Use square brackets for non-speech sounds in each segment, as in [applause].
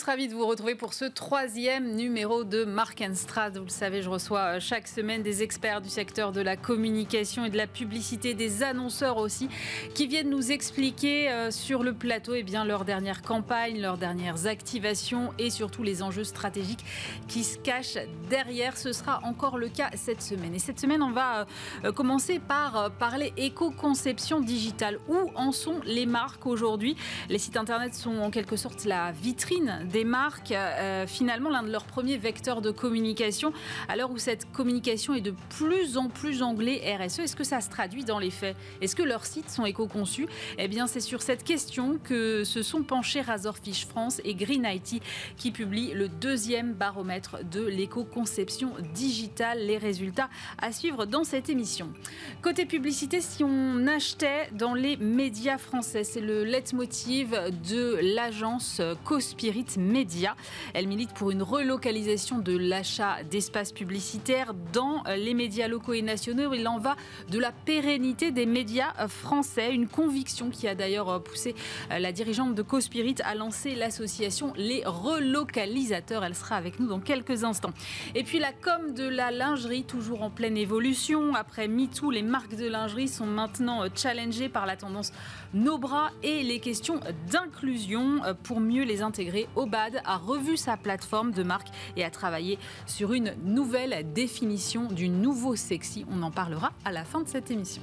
tous, de vous retrouver pour ce troisième numéro de Markenstrad. Vous le savez, je reçois euh, chaque semaine des experts du secteur de la communication et de la publicité, des annonceurs aussi, qui viennent nous expliquer euh, sur le plateau leur eh bien, leurs dernières campagnes, leurs dernières activations et surtout les enjeux stratégiques qui se cachent derrière. Ce sera encore le cas cette semaine. Et cette semaine, on va euh, commencer par parler éco-conception digitale. Où en sont les marques aujourd'hui Les sites internet sont en quelque sorte la vitrine des marques, euh, finalement l'un de leurs premiers vecteurs de communication, à l'heure où cette communication est de plus en plus anglais RSE. Est-ce que ça se traduit dans les faits Est-ce que leurs sites sont éco-conçus Eh bien, c'est sur cette question que se sont penchés Razorfish France et Green IT qui publient le deuxième baromètre de l'éco-conception digitale. Les résultats à suivre dans cette émission. Côté publicité, si on achetait dans les médias français, c'est le leitmotiv de l'agence Cospirit elle milite pour une relocalisation de l'achat d'espaces publicitaires dans euh, les médias locaux et nationaux. Il en va de la pérennité des médias euh, français, une conviction qui a d'ailleurs euh, poussé la dirigeante de Cospirit à lancer l'association Les Relocalisateurs. Elle sera avec nous dans quelques instants. Et puis la com de la lingerie, toujours en pleine évolution. Après MeToo, les marques de lingerie sont maintenant challengées par la tendance nos bras et les questions d'inclusion euh, pour mieux les intégrer. Obad a revu sa plateforme de marque et a travaillé sur une nouvelle définition du nouveau sexy. On en parlera à la fin de cette émission.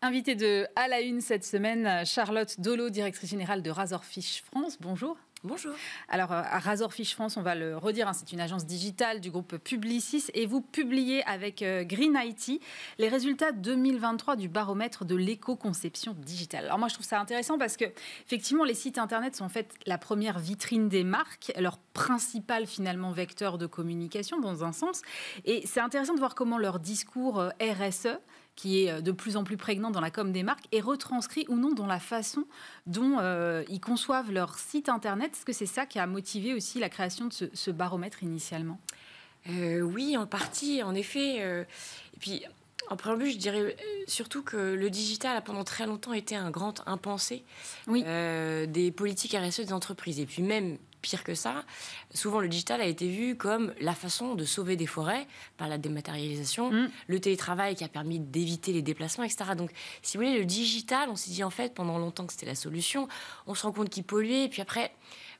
Invité de À la Une cette semaine, Charlotte Dolo, directrice générale de Razorfish France. Bonjour. Bonjour. Alors, euh, à Razorfish France, on va le redire, hein, c'est une agence digitale du groupe Publicis et vous publiez avec euh, Green IT les résultats 2023 du baromètre de l'éco-conception digitale. Alors, moi, je trouve ça intéressant parce que, effectivement, les sites internet sont en fait la première vitrine des marques, leur principal, finalement, vecteur de communication dans un sens. Et c'est intéressant de voir comment leur discours euh, RSE qui est euh, de plus en plus prégnant dans la com des marques, est retranscrit ou non dans la façon dont euh, ils conçoivent leur site Internet Est-ce que c'est ça qui a motivé aussi la création de ce, baromètre initialement euh, Oui, en partie, en effet. et puis, en préambule, je dirais surtout que le digital a pendant très longtemps été un grand impensé oui. des politiques RSE des entreprises. Et puis même pire que ça. Souvent, le digital a été vu comme la façon de sauver des forêts par la dématérialisation, mm. le télétravail qui a permis d'éviter les déplacements, etc. Donc, si vous voulez, le digital, on s'est dit en fait pendant longtemps que c'était la solution. On se rend compte qu'il polluait, et puis après,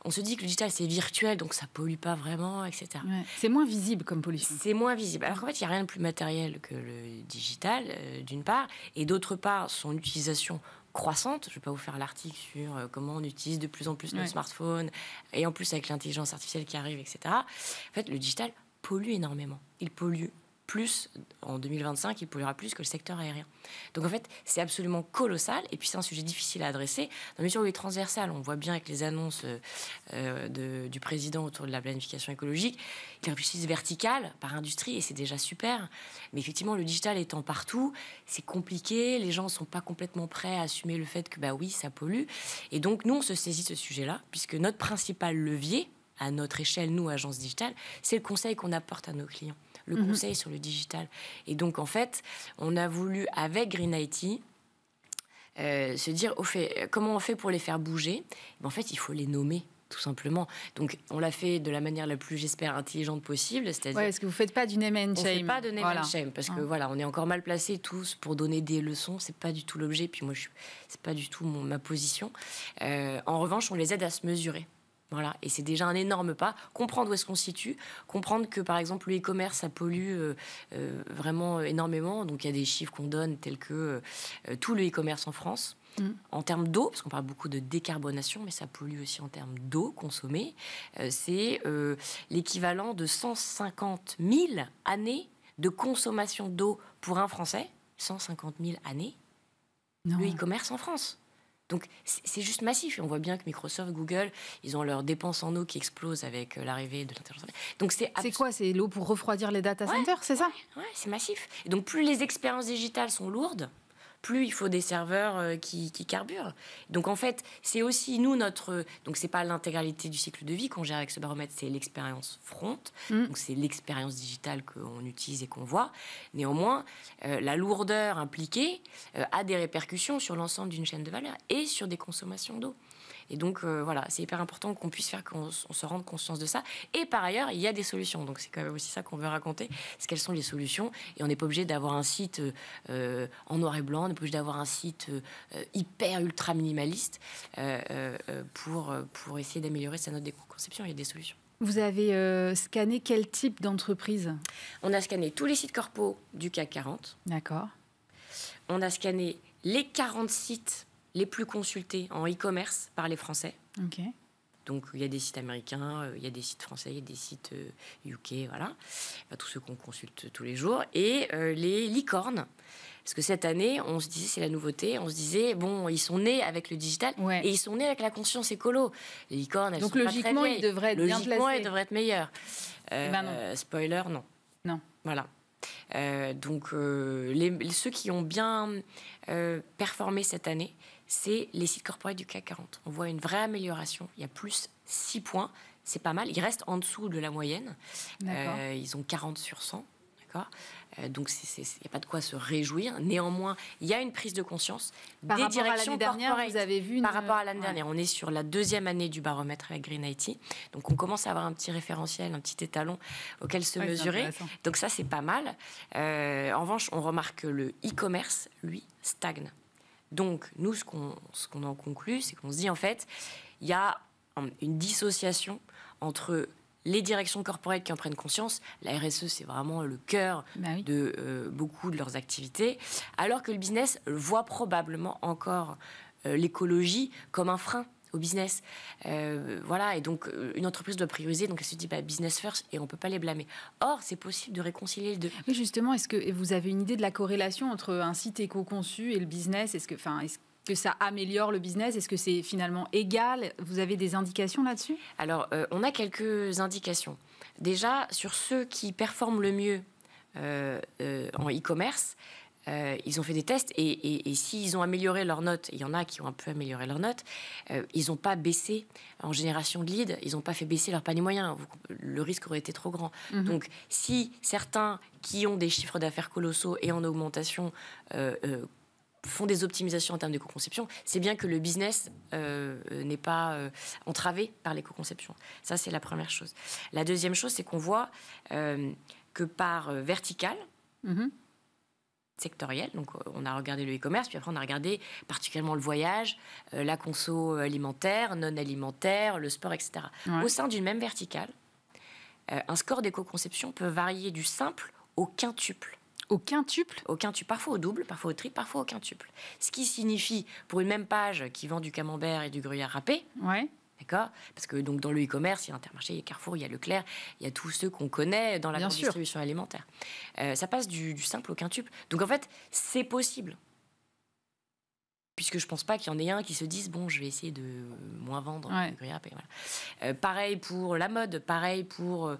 on se dit que le digital c'est virtuel, donc ça pollue pas vraiment, etc. C'est moins visible comme pollution. C'est moins visible. Alors qu'en fait, il n'y a rien de plus matériel que le digital, euh, d'une part, et d'autre part, son utilisation croissante. Je ne vais pas vous faire l'article sur euh, comment on utilise de plus en plus nos smartphones, et en plus avec l'intelligence artificielle qui arrive, etc. En fait, le digital pollue énormément. Il pollue plus en 2025, il polluera plus que le secteur aérien. Donc en fait, c'est absolument colossal, et puis c'est un sujet difficile à adresser, dans la mesure où il est transversal. On voit bien avec les annonces euh, du président autour de la planification écologique, une réfléchissent vertical, par industrie, et c'est déjà super. Mais effectivement, le digital étant partout, c'est compliqué, les gens ne sont pas complètement prêts à assumer le fait que, bah oui, ça pollue. Et donc nous, on se saisit de ce sujet-là, puisque notre principal levier, à notre échelle, nous, agence digitale, c'est le conseil qu'on apporte à nos clients le mhm. conseil sur le digital. Et donc, en fait, on a voulu, avec Green IT, euh, se dire au fait, euh, comment on fait pour les faire bouger ben, En fait, il faut les nommer tout simplement. Donc, on l'a fait de la manière la plus, j'espère, intelligente possible. C'est-à-dire, est-ce que vous faites pas du name and shame On pas de name and shame parce que hein. voilà, on est encore mal placés tous pour donner des leçons. C'est pas du tout l'objet. Puis moi, je suis, c'est pas du tout ma position. Euh, en revanche, on les aide à se mesurer et c'est déjà un énorme pas. Comprendre où est-ce qu'on situe, comprendre que par exemple le e-commerce ça pollue euh, euh, vraiment euh, énormément. Donc il y a des chiffres qu'on donne tels que tout le e-commerce en France. Mm. En termes d'eau, parce qu'on parle beaucoup de décarbonation, mais ça pollue aussi en termes d'eau consommée, c'est l'équivalent de 150 000 années de consommation d'eau pour un Français. 150 000 années, le e-commerce en France. Donc c'est juste massif. Et On voit bien que Microsoft, Google, ils ont leurs dépenses en eau qui explosent avec euh, l'arrivée de l'intelligence Donc c'est quoi C'est l'eau pour refroidir les data centers, c'est ça c'est massif. Et donc plus les expériences digitales sont lourdes, plus il faut des serveurs euh, qui, carburent. Donc en fait, c'est aussi nous notre. Donc c'est pas l'intégralité du cycle de vie qu'on gère avec ce baromètre, c'est l'expérience front. Mm. Donc c'est l'expérience digitale qu'on utilise et qu'on voit. Néanmoins, euh, la lourdeur impliquée euh, a des répercussions sur l'ensemble d'une chaîne de valeur et sur des consommations d'eau. Et donc, euh, voilà, c'est hyper important qu'on puisse faire qu'on se rende conscience de ça. Et par ailleurs, il y a des solutions. Donc, c'est quand même aussi ça qu'on veut raconter. C'est quelles sont les solutions. Et on n'est pas obligé d'avoir un site euh, euh, en noir et blanc, on n'est pas obligé d'avoir un site hyper, ultra minimaliste pour, pour essayer d'améliorer sa note d'éco-conception. Il y a des solutions. Vous avez scanné quel type d'entreprise On a scanné tous les sites corpo du CAC 40. D'accord. On a scanné les 40 sites les plus consultés en e-commerce par les Français. Donc il y a des sites américains, euh, il y a des sites français, il y a des sites UK, euh, voilà, tous ceux qu'on consulte tous les jours, et euh, les licornes. Parce que cette année, on se disait, c'est la nouveauté, on se disait, bon, ils sont nés avec le digital et ils sont nés avec la conscience écolo. Les licornes, Donc, logiquement, ils devraient être Logiquement, ils devraient être meilleurs. Eh ben spoiler, non. Non. Voilà. donc, les, ceux qui ont bien performé cette année, c'est les sites corporels du CAC 40. On voit une vraie amélioration. Il y a plus 6 points. C'est pas mal. Ils restent en dessous de la moyenne. Euh, ils ont 40 sur 100. Euh, donc, il n'y a pas de quoi se réjouir. Néanmoins, il y a une prise de conscience par des directions dernière, vous avez vu Par rapport à l'année dernière, on est sur la deuxième année du baromètre avec Green IT. Donc, on commence à avoir un petit référentiel, un petit étalon auquel se mesurer. Donc, ça, c'est pas mal. Euh, en revanche, on remarque que le e-commerce, lui, stagne. Donc, nous, ce qu'on en conclut, c'est qu'on se dit, en fait, il y a une dissociation entre les directions corporelles qui en prennent conscience, la RSE c'est vraiment le cœur bah de euh, beaucoup de leurs activités, alors que le business voit probablement encore euh, l'écologie comme un frein au business. Euh, voilà, et donc euh, une entreprise doit prioriser, donc elle se dit bah, business first, et on peut pas les blâmer. Or, c'est possible de réconcilier les deux. Mais justement, est-ce que vous avez une idée de la corrélation entre un site éco-conçu et le business Est-ce que, est que ça améliore le business Est-ce que c'est finalement égal Vous avez des indications là-dessus Alors, euh, on a quelques indications. Déjà, sur ceux qui performent le mieux en e-commerce, euh, ils ont fait des tests et, s'ils ont amélioré leurs notes, il y en a qui ont un peu amélioré leurs notes, euh, ils n'ont pas baissé en génération de leads, ils n'ont pas fait baisser leur panier moyen. Le risque aurait été trop grand. Mhm. Donc, si certains qui ont des chiffres d'affaires colossaux et en augmentation euh, font des optimisations en termes co conception c'est bien que le business n'est pas entravé par l'éco-conception. Ça, c'est la première chose. La deuxième chose, c'est qu'on voit que par verticale, mhm sectoriel. Donc, euh, on a regardé le e-commerce, puis après, on a regardé particulièrement le voyage, euh, la conso alimentaire, non alimentaire, le sport, etc. Au sein d'une même verticale, euh, un score d'éco-conception peut varier du simple au quintuple. Au quintuple Au quintuple, parfois au double, parfois au triple, parfois au quintuple. Ce qui signifie, pour une même page qui vend du camembert et du gruyère râpé, ouais. D'accord Parce que donc dans le e-commerce, il y a Intermarché, il y a Carrefour, il y a Leclerc, il y a tous ceux qu'on connaît dans la distribution alimentaire. Euh, ça passe du, simple au quintuple. Donc en fait, c'est possible. Puisque je pense pas qu'il y en ait un qui se dise bon, je vais essayer de moins vendre. Euh, pareil pour la mode, pareil pour euh,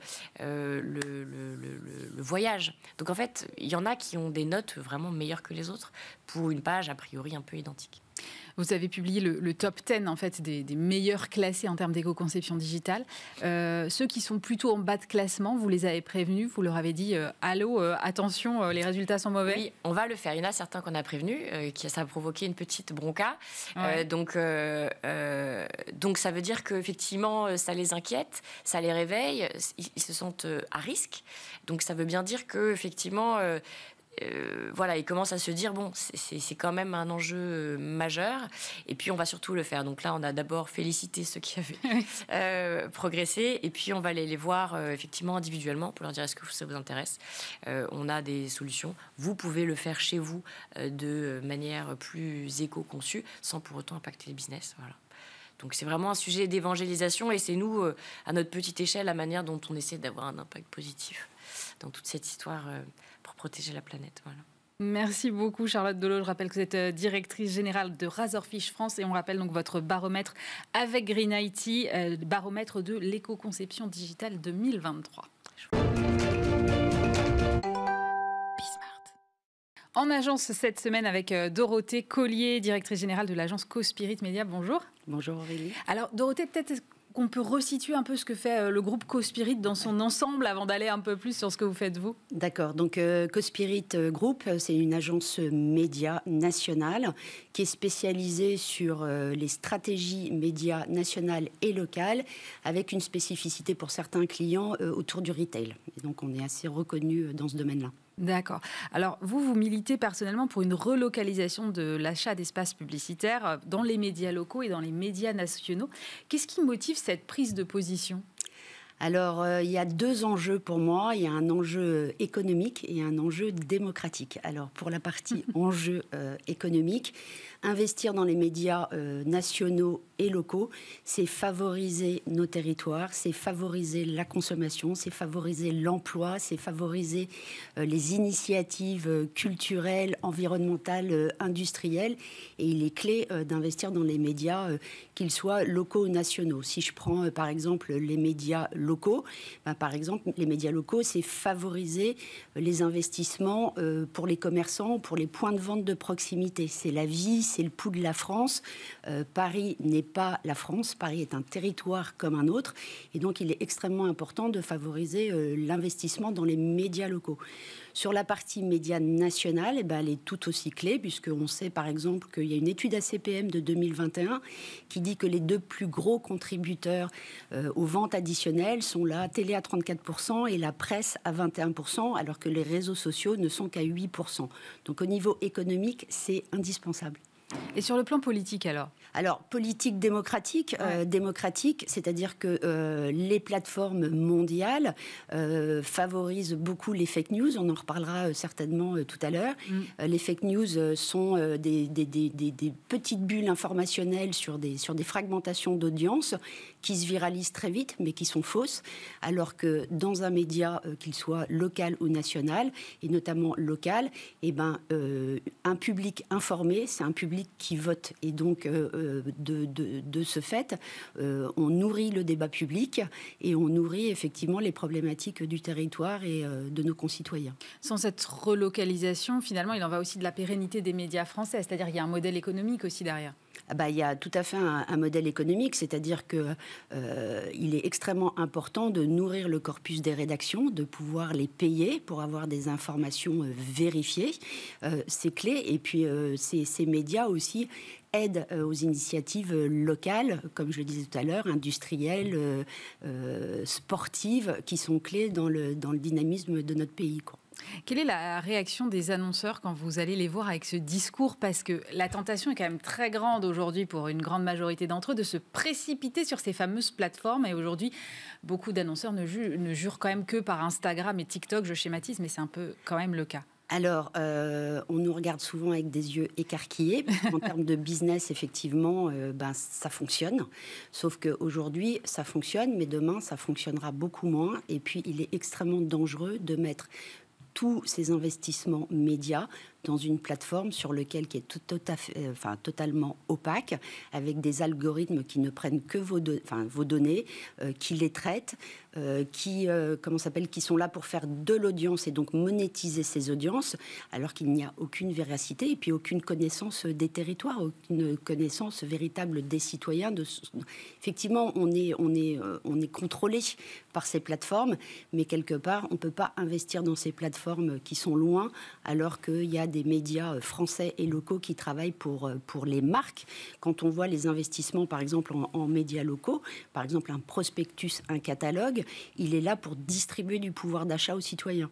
le, le, voyage. Donc en fait, il y en a qui ont des notes vraiment meilleures que les autres pour une page a priori un peu identique. Vous avez publié le, top 10 en fait, des, meilleurs classés en termes d'éco-conception digitale. Euh, ceux qui sont plutôt en bas de classement, vous les avez prévenus, vous leur avez dit euh, Allô, euh, attention, les résultats sont mauvais Oui, on va le faire. Il y en a certains qu'on a prévenus, qui, ça a provoqué une petite bronca. donc, donc ça veut dire qu'effectivement, ça les inquiète, ça les réveille, ils, ils se sentent à risque. Donc ça veut bien dire qu'effectivement, euh, voilà, ils commencent à se dire bon, c'est quand même un enjeu euh, majeur, et puis on va surtout le faire. Donc là, on a d'abord félicité ceux qui avaient [laughs] euh, progressé, et puis on va aller les voir effectivement individuellement pour leur dire est-ce que ça vous intéresse. on a des solutions. Vous pouvez le faire chez vous de manière plus éco-conçue, sans pour autant impacter les business. Voilà. Donc c'est vraiment un sujet d'évangélisation et c'est nous, à notre petite échelle, la manière dont on essaie d'avoir un impact positif dans toute cette histoire protéger la planète. Voilà. Merci beaucoup Charlotte Delo. Je rappelle que vous êtes euh, directrice générale de Razorfish France et on rappelle donc votre baromètre avec Green IT, euh, baromètre de l'éco-conception digitale 2023. En agence cette semaine avec euh, Dorothée Collier, directrice générale de l'agence Co-Spirit Media. Bonjour. Bonjour Aurélie. Alors Dorothée, peut-être qu'on peut resituer un peu ce que fait euh, le groupe CoSpirit dans son ensemble avant d'aller un peu plus sur ce que vous faites vous D'accord, donc euh, CoSpirit euh, Group, c'est une agence média nationale qui est spécialisée sur les stratégies médias nationales et locales avec une spécificité pour certains clients autour du retail. Et donc on est assez reconnu dans ce domaine-là. D'accord. Alors, vous, vous militez personnellement pour une relocalisation de l'achat d'espaces publicitaires euh, dans les médias locaux et dans les médias nationaux. Qu'est-ce qui motive cette prise de position alors, euh, il y a deux enjeux pour moi. Il y a un enjeu euh, économique et un enjeu démocratique. Alors, pour la partie [laughs] enjeu euh, économique, investir dans les médias nationaux et locaux, c'est favoriser nos territoires, c'est favoriser la consommation, c'est favoriser l'emploi, c'est favoriser les initiatives culturelles, environnementales, industrielles. Et il est clé d'investir dans les médias, qu'ils soient locaux ou nationaux. Si je prends, par exemple, les médias locaux, locaux. Ben, par exemple, les médias locaux, c'est favoriser euh, les investissements euh, pour les commerçants, pour les points de vente de proximité. C'est la vie, c'est le pouls de la France. Euh, Paris n'est pas la France, Paris est un territoire comme un autre. Et donc, il est extrêmement important de favoriser l'investissement dans les médias locaux. Sur la partie médiane nationale, eh ben, elle est tout aussi clé, puisqu'on sait par exemple qu'il y a une étude ACPM de 2021 qui dit que les deux plus gros contributeurs euh, aux ventes additionnelles sont la télé à 34% et la presse à 21%, alors que les réseaux sociaux ne sont qu'à 8%. Donc au niveau économique, c'est indispensable. Et sur le plan politique alors alors, politique démocratique, euh, démocratique, c'est-à-dire que euh, les plateformes mondiales euh, favorisent beaucoup les fake news. On en reparlera certainement tout à l'heure. Mm. les fake news sont des, petites bulles informationnelles sur des, sur des fragmentations d'audience qui se viralisent très vite, mais qui sont fausses, alors que dans un média, euh, qu'il soit local ou national, et notamment local, eh ben, euh, un public informé, c'est un public qui vote. Et donc, euh, de, de, ce fait, on nourrit le débat public et on nourrit effectivement les problématiques du territoire et de nos concitoyens. Sans cette relocalisation, finalement, il en va aussi de la pérennité des médias français, c'est-à-dire qu'il y a un modèle économique aussi derrière. Ah bah, il y a tout à fait un, modèle économique, c'est-à-dire qu'il euh, est extrêmement important de nourrir le corpus des rédactions, de pouvoir les payer pour avoir des informations euh, vérifiées, euh, c'est clé. Et puis ces, médias aussi aident aux initiatives locales, comme je le disais tout à l'heure, industrielles, sportives, qui sont clés dans le, dynamisme de notre pays. Quelle est la réaction des annonceurs quand vous allez les voir avec ce discours Parce que la tentation est quand même très grande aujourd'hui pour une grande majorité d'entre eux de se précipiter sur ces fameuses plateformes. Et aujourd'hui, beaucoup d'annonceurs ne, jurent quand même que par Instagram et TikTok. Je schématise, mais c'est un peu quand même le cas. Alors, euh, on nous regarde souvent avec des yeux écarquillés. [laughs] En termes de business, effectivement, euh, ben, ça fonctionne. Sauf qu'aujourd'hui, ça fonctionne, mais demain, ça fonctionnera beaucoup moins. Et puis, il est extrêmement dangereux de mettre tous ces investissements médias dans une plateforme sur laquelle qui est tout, à fait, euh, enfin, totalement opaque, avec des algorithmes qui ne prennent que vos, vos données, euh, qui les traitent, euh, qui, comment s'appelle, qui sont là pour faire de l'audience et donc monétiser ces audiences, alors qu'il n'y a aucune véracité et puis aucune connaissance des territoires, aucune connaissance véritable des citoyens. De... Effectivement, on est, on est, on est contrôlé par ces plateformes, mais quelque part, on ne peut pas investir dans ces plateformes qui sont loin, alors qu'il y a des médias euh, français et locaux qui travaillent pour, euh, pour les marques. Quand on voit les investissements, par exemple, en médias locaux, par exemple un prospectus, un catalogue, il est là pour distribuer du pouvoir d'achat aux citoyens.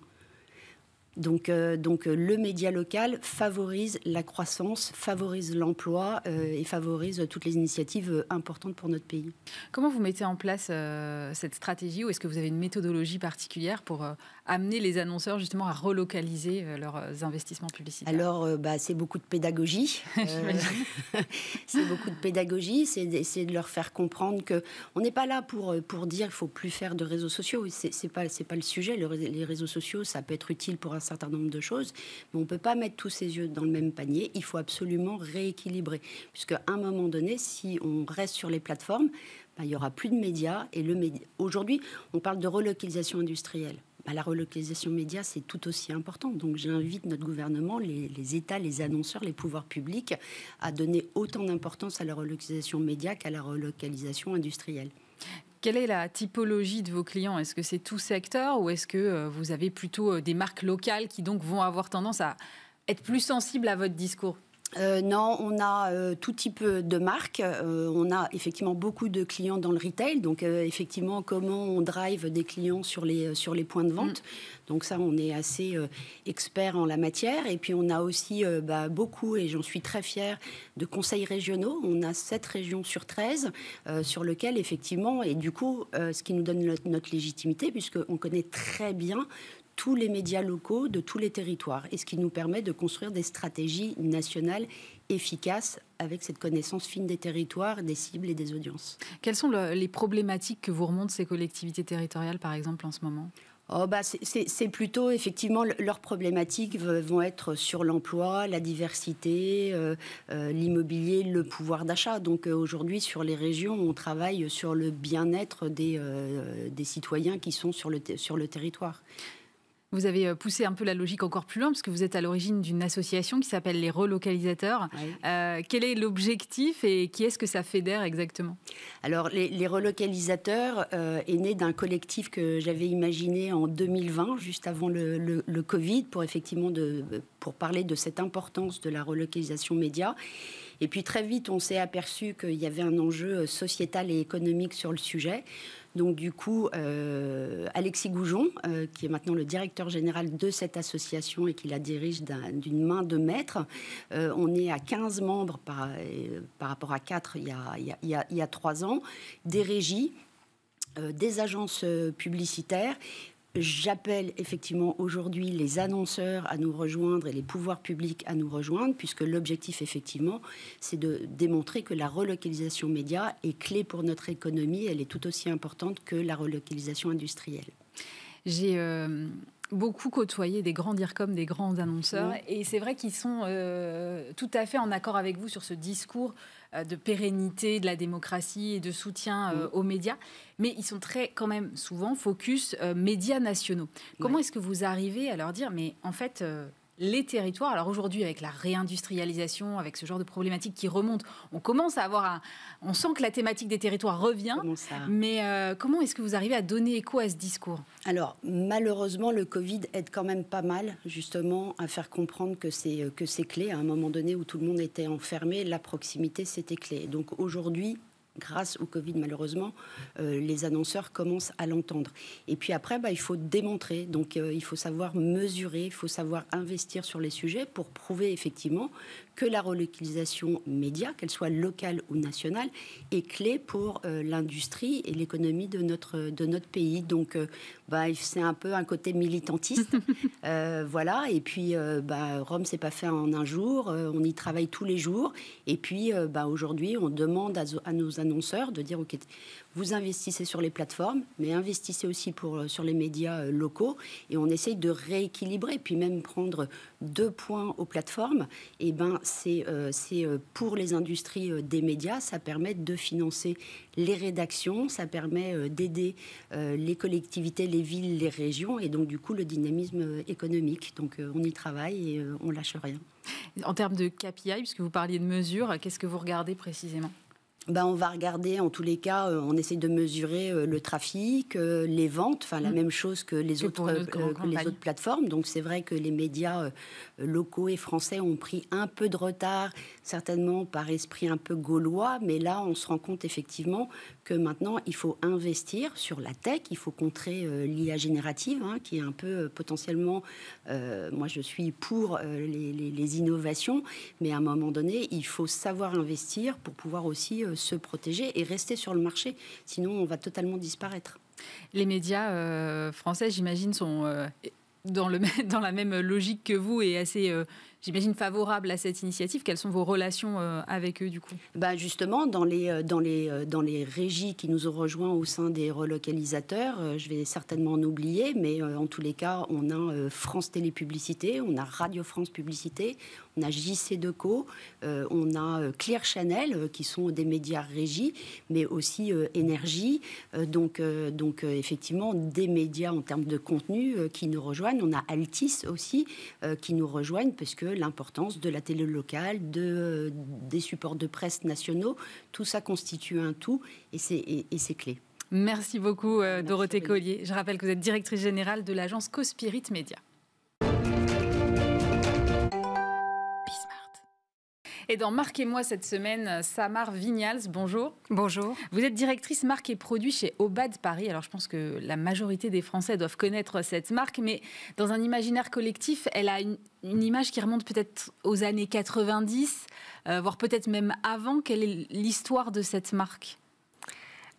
Donc, euh, donc euh, le média local favorise la croissance, favorise l'emploi euh, et favorise toutes les initiatives importantes pour notre pays. Comment vous mettez en place cette stratégie ou est-ce que vous avez une méthodologie particulière pour amener les annonceurs justement à relocaliser leurs investissements publicitaires Alors, bah, c'est beaucoup de pédagogie. [laughs] [laughs] c'est beaucoup de pédagogie, c'est d'essayer de leur faire comprendre que on n'est pas là pour, pour dire qu'il faut plus faire de réseaux sociaux. C'est pas, pas le sujet. les réseaux sociaux, ça peut être utile pour un certain nombre de choses, mais on ne peut pas mettre tous ses yeux dans le même panier. Il faut absolument rééquilibrer, puisque à un moment donné, si on reste sur les plateformes, bah, il n'y aura plus de médias. Et le aujourd'hui, on parle de relocalisation industrielle. Bah, la relocalisation média, c'est tout aussi important. Donc j'invite notre gouvernement, les, les, États, les annonceurs, les pouvoirs publics à donner autant d'importance à la relocalisation média qu'à la relocalisation industrielle. Quelle est la typologie de vos clients Est-ce que c'est tout secteur ou est-ce que euh, vous avez plutôt euh, des marques locales qui donc vont avoir tendance à être plus sensibles à votre discours euh, non, on a euh, tout type euh, de marques. on a effectivement beaucoup de clients dans le retail. Donc, effectivement, comment on drive des clients sur les, sur les points de vente. Mm. Donc, ça, on est assez expert en la matière. Et puis, on a aussi bah, beaucoup, et j'en suis très fière, de conseils régionaux. On a 7 régions sur 13 sur lesquelles, effectivement, et du coup, ce qui nous donne notre, notre légitimité, puisqu'on connaît très bien tous les médias locaux de tous les territoires et ce qui nous permet de construire des stratégies nationales efficaces avec cette connaissance fine des territoires, des cibles et des audiences. Quelles sont les problématiques que vous remontent ces collectivités territoriales par exemple en ce moment Oh bah c'est plutôt effectivement leurs problématiques vont être sur l'emploi, la diversité, euh, euh, l'immobilier, le pouvoir d'achat. Donc euh, aujourd'hui sur les régions, on travaille sur le bien-être des, des citoyens qui sont sur le, sur le territoire. Vous avez euh, poussé un peu la logique encore plus loin, parce que vous êtes à l'origine d'une association qui s'appelle les relocalisateurs. Euh, quel est l'objectif et qui est-ce que ça fédère exactement Alors, les, relocalisateurs euh, est né d'un collectif que j'avais imaginé en 2020, juste avant le, le Covid, pour effectivement de, pour parler de cette importance de la relocalisation média. Et puis très vite, on s'est aperçu qu'il y avait un enjeu sociétal et économique sur le sujet. Donc du coup, euh, Alexis Goujon, euh, qui est maintenant le directeur général de cette association et qui la dirige d'une main de maître, euh, on est à 15 membres par, rapport à 4 il y a, il 3 ans, des régies, des agences publicitaires J'appelle effectivement aujourd'hui les annonceurs à nous rejoindre et les pouvoirs publics à nous rejoindre, puisque l'objectif effectivement, c'est de démontrer que la relocalisation média est clé pour notre économie, elle est tout aussi importante que la relocalisation industrielle. J'ai euh, beaucoup côtoyé des grands DIRCOM, des grands annonceurs, et c'est vrai qu'ils sont euh, tout à fait en accord avec vous sur ce discours euh, de pérennité de la démocratie et de soutien euh, aux médias, mais ils sont très quand même souvent focus médias nationaux. Comment est-ce que vous arrivez à leur dire, mais en fait les territoires. Alors aujourd'hui, avec la réindustrialisation, avec ce genre de problématiques qui remontent, on commence à avoir un... On sent que la thématique des territoires revient. mais euh, comment est-ce que vous arrivez à donner écho à ce discours Alors, malheureusement, le Covid aide quand même pas mal, justement, à faire comprendre que c'est, euh, que c'est clé. À un moment donné où tout le monde était enfermé, la proximité, c'était clé. Donc aujourd'hui, grâce au Covid, malheureusement, euh, les annonceurs commencent à l'entendre. Et puis après, bah, il faut démontrer. Donc, euh, il faut savoir mesurer, il faut savoir investir sur les sujets pour prouver effectivement que la relocalisation média, qu'elle soit locale ou nationale, est clé pour euh, l'industrie et l'économie de notre, de notre pays. Donc, bah, c'est un peu un côté militantiste. [laughs] voilà. Et puis, bah, Rome, c'est pas fait en un jour. on y travaille tous les jours. Et puis, bah, aujourd'hui, on demande à, à nos annonceurs, de dire, OK, vous investissez sur les plateformes, mais investissez aussi pour, euh, sur les médias euh, locaux, et on essaye de rééquilibrer, puis même prendre deux points aux plateformes, et eh ben c'est euh, c'est pour les industries des médias, ça permet de financer les rédactions, ça permet d'aider les collectivités, les villes, les régions, et donc du coup le dynamisme économique. Donc on y travaille et on lâche rien. En termes de KPI, puisque vous parliez de mesures, qu'est-ce que vous regardez précisément ben, on va regarder, en tous les cas, euh, on essaie de mesurer euh, le trafic, euh, les ventes, enfin la mm. même chose que les, autres, plateformes. Donc c'est vrai que les médias locaux et français ont pris un peu de retard, certainement par esprit un peu gaulois, mais là on se rend compte effectivement que maintenant il faut investir sur la tech, il faut contrer l'IA générative, hein, qui est un peu potentiellement, moi je suis pour les, innovations, mais à un moment donné il faut savoir investir pour pouvoir aussi se protéger et rester sur le marché. Sinon, on va totalement disparaître. Les médias euh, français, j'imagine, sont euh, dans, le, [laughs] dans, la même logique que vous et assez, euh, j'imagine, favorables à cette initiative. Quelles sont vos relations avec eux, du coup bah Justement, dans les, dans, les, dans les régies qui nous ont rejoints au sein des relocalisateurs, je vais certainement en oublier, mais en tous les cas, on a France Télé Publicité, on a Radio France Publicité, on a JC Deco, euh, on a euh, Claire Chanel, euh, qui sont des médias régis, mais aussi Énergie. donc, donc effectivement, des médias en termes de contenu qui nous rejoignent. On a Altis aussi, qui nous rejoignent, puisque l'importance de la télé locale, de, des supports de presse nationaux, tout ça constitue un tout, et c'est et, clé. Merci beaucoup, Dorothée Collier. Je rappelle que vous êtes directrice générale de l'agence Cospirit Média. Et dans Marquez-moi cette semaine, Samar Vignals, bonjour. Bonjour. Vous êtes directrice marque et produit chez Obad Paris. Alors je pense que la majorité des Français doivent connaître cette marque, mais dans un imaginaire collectif, elle a une, image qui remonte peut-être aux années 90, euh, voire peut-être même avant. Quelle est l'histoire de cette marque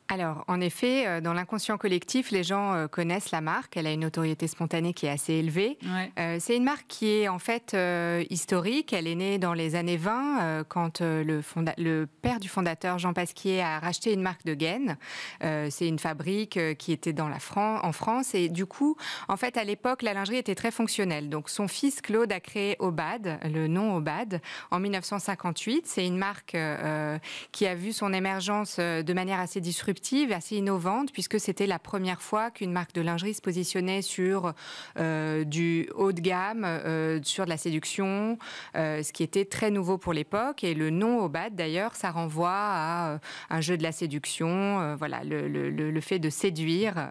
alors, en effet, euh, dans l'inconscient collectif, les gens euh, connaissent la marque. Elle a une autorité spontanée qui est assez élevée. Euh, c'est une marque qui est en fait historique. Elle est née dans les années 20, quand le, père du fondateur, Jean Pasquier, a racheté une marque de gaines. c'est une fabrique qui était dans la en France. Et du coup, en fait, à l'époque, la lingerie était très fonctionnelle. Donc, son fils Claude a créé Obad, le nom Obad, en 1958. C'est une marque qui a vu son émergence de manière assez disruptive assez innovante, puisque c'était la première fois qu'une marque de lingerie se positionnait sur euh, du haut de gamme, euh, sur de la séduction, euh, ce qui était très nouveau pour l'époque. Et le nom Obad, d'ailleurs, ça renvoie à un jeu de la séduction. voilà, le, fait de séduire,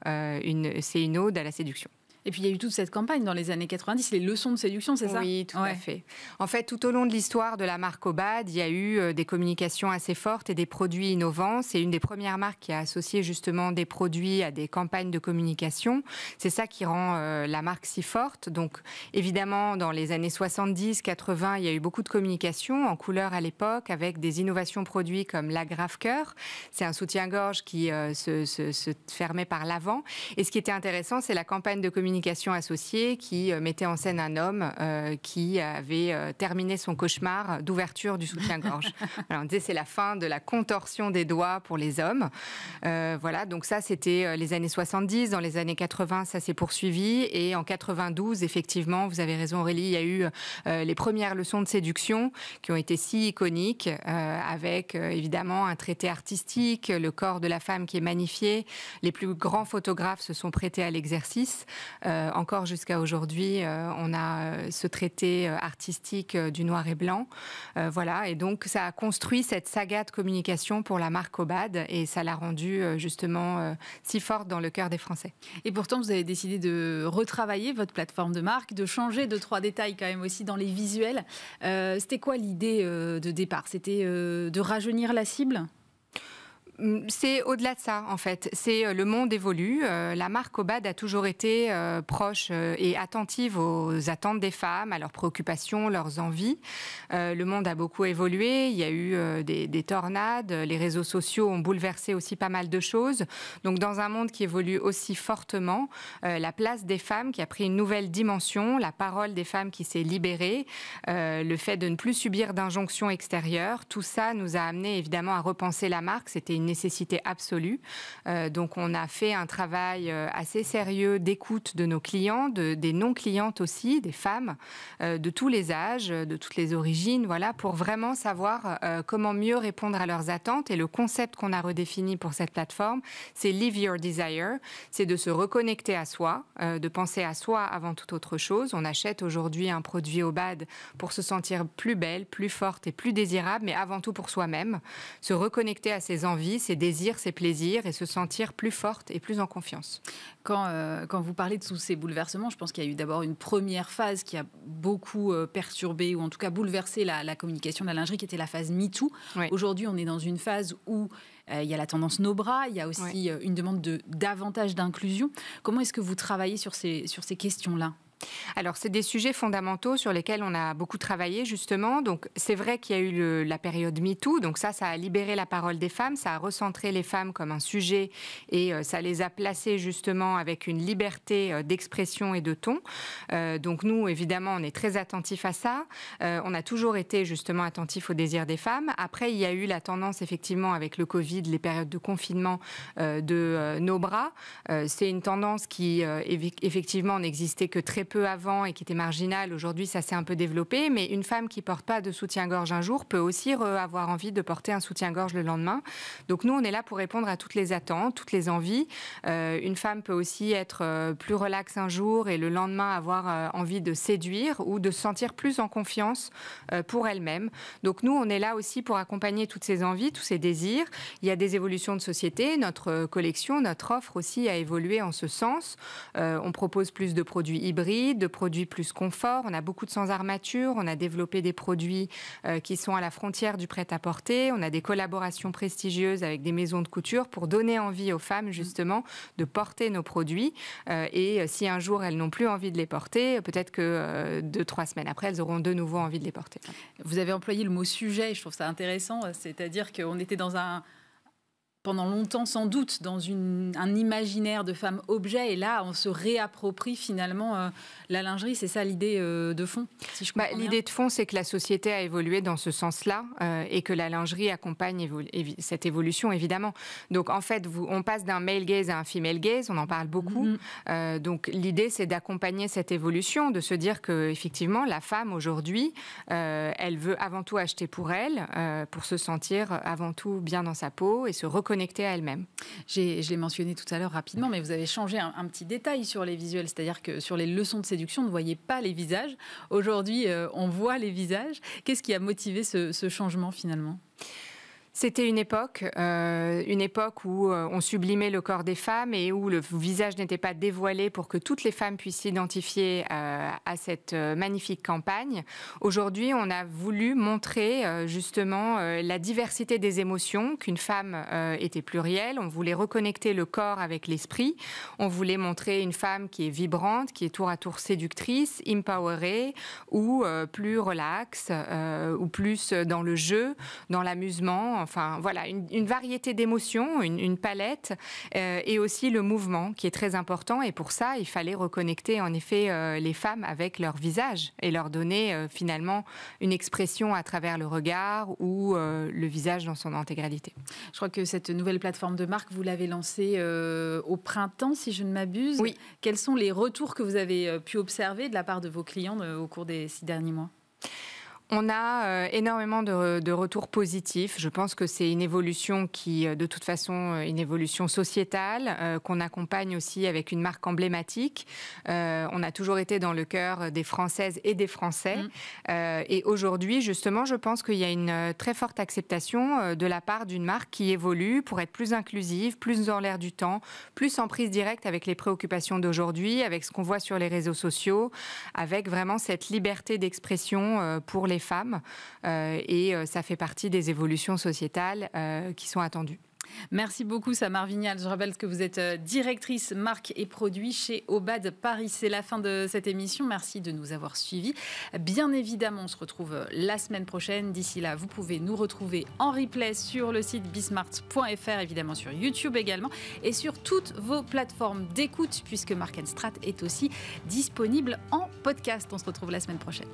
c'est une ode à la séduction. Et puis il y a eu toute cette campagne dans les années 90, les leçons de séduction, c'est ça Oui, tout à fait. En fait, tout au long de l'histoire de la marque Obad, il y a eu euh, des communications assez fortes et des produits innovants. C'est une des premières marques qui a associé justement des produits à des campagnes de communication. C'est ça qui rend euh, la marque si forte. Donc évidemment, dans les années 70, 80, il y a eu beaucoup de communication en couleur à l'époque avec des innovations produits comme la Grave Coeur. C'est un soutien-gorge qui euh, se fermait par l'avant. Et ce qui était intéressant, c'est la campagne de communication communication associée qui euh, mettait en scène un homme euh, qui avait euh, terminé son cauchemar d'ouverture du soutien-gorge. [laughs] on disait c'est la fin de la contorsion des doigts pour les hommes. voilà, donc ça c'était les années 70, dans les années 80 ça s'est poursuivi et en 92 effectivement, vous avez raison Aurélie, il y a eu les premières leçons de séduction qui ont été si iconiques avec évidemment un traité artistique, le corps de la femme qui est magnifié, les plus grands photographes se sont prêtés à l'exercice. Euh, encore jusqu'à aujourd'hui, euh, on a euh, ce traité artistique du noir et blanc. voilà, et donc ça a construit cette saga de communication pour la marque Obad et ça l'a rendue justement si forte dans le cœur des Français. Et pourtant, vous avez décidé de retravailler votre plateforme de marque, de changer de trois détails quand même aussi dans les visuels. C'était quoi l'idée de départ C'était de rajeunir la cible Mm, c'est au-delà de ça, en fait. C'est euh, le monde évolue. Euh, la marque Obad a toujours été euh, proche et attentive aux attentes des femmes, à leurs préoccupations, leurs envies. le monde a beaucoup évolué. Il y a eu des, tornades. Les réseaux sociaux ont bouleversé aussi pas mal de choses. Donc, dans un monde qui évolue aussi fortement, la place des femmes qui a pris une nouvelle dimension, la parole des femmes qui s'est libérée, le fait de ne plus subir d'injonctions extérieures, tout ça nous a amené évidemment à repenser la marque. C'était une nécessité absolue. Euh, donc on a fait un travail euh, assez sérieux d'écoute de nos clients, de, des non-clientes aussi, des femmes, euh, de tous les âges, de toutes les origines, voilà, pour vraiment savoir comment mieux répondre à leurs attentes. Et le concept qu'on a redéfini pour cette plateforme, c'est Live Your Desire, c'est de se reconnecter à soi, de penser à soi avant toute autre chose. On achète aujourd'hui un produit au BAD pour se sentir plus belle, plus forte et plus désirable, mais avant tout pour soi-même, se reconnecter à ses envies ses désirs, ses plaisirs et se sentir plus forte et plus en confiance. Quand, euh, quand vous parlez de tous ces bouleversements, je pense qu'il y a eu d'abord une première phase qui a beaucoup euh, perturbé ou en tout cas bouleversé la, communication de la lingerie qui était la phase MeToo. Aujourd'hui, on est dans une phase où euh, il y a la tendance nos bras, il y a aussi une demande de davantage d'inclusion. Comment est-ce que vous travaillez sur ces, sur ces questions-là alors, c'est des sujets fondamentaux sur lesquels on a beaucoup travaillé, justement. Donc, c'est vrai qu'il y a eu la période MeToo. Donc, ça, ça a libéré la parole des femmes, ça a recentré les femmes comme un sujet et euh, ça les a placées, justement, avec une liberté euh, d'expression et de ton. Euh, donc, nous, évidemment, on est très attentifs à ça. on a toujours été, justement, attentifs aux désirs des femmes. Après, il y a eu la tendance, effectivement, avec le Covid, les périodes de confinement de nos bras. c'est une tendance qui, effectivement, n'existait que très peu peu avant et qui était marginale, aujourd'hui ça s'est un peu développé, mais une femme qui porte pas de soutien-gorge un jour peut aussi avoir envie de porter un soutien-gorge le lendemain. Donc nous, on est là pour répondre à toutes les attentes, toutes les envies. Euh, une femme peut aussi être euh, plus relaxe un jour et le lendemain avoir euh, envie de séduire ou de se sentir plus en confiance pour elle-même. Donc nous, on est là aussi pour accompagner toutes ces envies, tous ces désirs. Il y a des évolutions de société, notre collection, notre offre aussi a évolué en ce sens. on propose plus de produits hybrides de produits plus confort. On a beaucoup de sans armature. On a développé des produits euh, qui sont à la frontière du prêt-à-porter. On a des collaborations prestigieuses avec des maisons de couture pour donner envie aux femmes, mmh. justement, de porter nos produits. Euh, et euh, si un jour elles n'ont plus envie de les porter, peut-être que deux, trois semaines après, elles auront de nouveau envie de les porter. Vous avez employé le mot sujet. Je trouve ça intéressant. C'est-à-dire qu'on était dans un pendant longtemps sans doute dans un imaginaire de femme objet et là on se réapproprie finalement euh, la lingerie c'est ça l'idée euh, de fond si bah, l'idée de fond c'est que la société a évolué dans ce sens là euh, et que la lingerie accompagne cette évolution évidemment donc en fait on passe d'un male gaze à un female gaze on en parle beaucoup mm-hmm. donc l'idée c'est d'accompagner cette évolution de se dire que effectivement la femme aujourd'hui elle veut avant tout acheter pour elle pour se sentir avant tout bien dans sa peau et se reconnaître à elle-même Je l'ai mentionné tout à l'heure rapidement, mais vous avez changé un, petit détail sur les visuels, c'est-à-dire que sur les leçons de séduction, on ne voyait pas les visages. Aujourd'hui, euh, on voit les visages. Qu'est-ce qui a motivé ce changement finalement c'était une époque, euh, une époque où euh, on sublimait le corps des femmes et où le visage n'était pas dévoilé pour que toutes les femmes puissent s'identifier euh, à cette magnifique campagne. Aujourd'hui, on a voulu montrer justement la diversité des émotions, qu'une femme était plurielle. On voulait reconnecter le corps avec l'esprit. On voulait montrer une femme qui est vibrante, qui est tour à tour séductrice, empowerée ou plus relaxe ou plus dans le jeu, dans l'amusement enfin voilà, une, variété d'émotions, une, palette, euh, et aussi le mouvement qui est très important. Et pour ça, il fallait reconnecter en effet euh, les femmes avec leur visage et leur donner euh, finalement une expression à travers le regard ou le visage dans son intégralité. Je crois que cette nouvelle plateforme de marque, vous l'avez lancée au printemps, si je ne m'abuse. Oui. Quels sont les retours que vous avez pu observer de la part de vos clients au cours des six derniers mois on a euh, énormément de, retours positifs. Je pense que c'est une évolution qui, euh, de toute façon, euh, une évolution sociétale qu'on accompagne aussi avec une marque emblématique. on a toujours été dans le cœur des Françaises et des Français. Mm. et aujourd'hui, justement, je pense qu'il y a une très forte acceptation de la part d'une marque qui évolue pour être plus inclusive, plus en l'air du temps, plus en prise directe avec les préoccupations d'aujourd'hui, avec ce qu'on voit sur les réseaux sociaux, avec vraiment cette liberté d'expression pour les femmes. Euh, et euh, ça fait partie des évolutions sociétales euh, qui sont attendues. Merci beaucoup, Samar Vignal. Je rappelle que vous êtes directrice marque et produit chez Obad Paris. C'est la fin de cette émission. Merci de nous avoir suivis. Bien évidemment, on se retrouve la semaine prochaine. D'ici là, vous pouvez nous retrouver en replay sur le site bismart.fr, évidemment sur YouTube également, et sur toutes vos plateformes d'écoute, puisque Mark Strat est aussi disponible en podcast. On se retrouve la semaine prochaine.